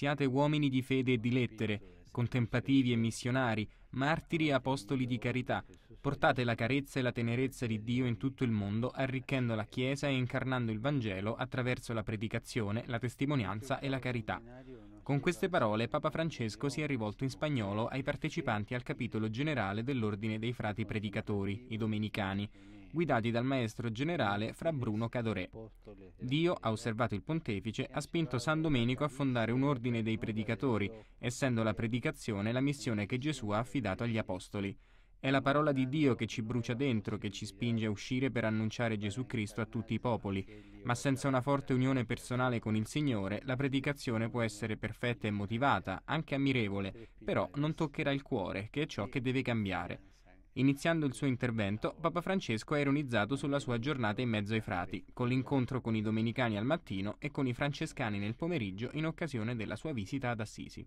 siate uomini di fede e di lettere, contemplativi e missionari, martiri e apostoli di carità. Portate la carezza e la tenerezza di Dio in tutto il mondo, arricchendo la Chiesa e incarnando il Vangelo attraverso la predicazione, la testimonianza e la carità. Con queste parole Papa Francesco si è rivolto in spagnolo ai partecipanti al capitolo generale dell'Ordine dei Frati Predicatori, i Domenicani, guidati dal maestro generale fra Bruno Cadorè. Dio, ha osservato il pontefice, ha spinto San Domenico a fondare un ordine dei predicatori, essendo la predicazione la missione che Gesù ha affidato agli apostoli. È la parola di Dio che ci brucia dentro, che ci spinge a uscire per annunciare Gesù Cristo a tutti i popoli, ma senza una forte unione personale con il Signore la predicazione può essere perfetta e motivata, anche ammirevole, però non toccherà il cuore, che è ciò che deve cambiare. Iniziando il suo intervento, Papa Francesco ha ironizzato sulla sua giornata in mezzo ai frati, con l'incontro con i domenicani al mattino e con i francescani nel pomeriggio in occasione della sua visita ad Assisi.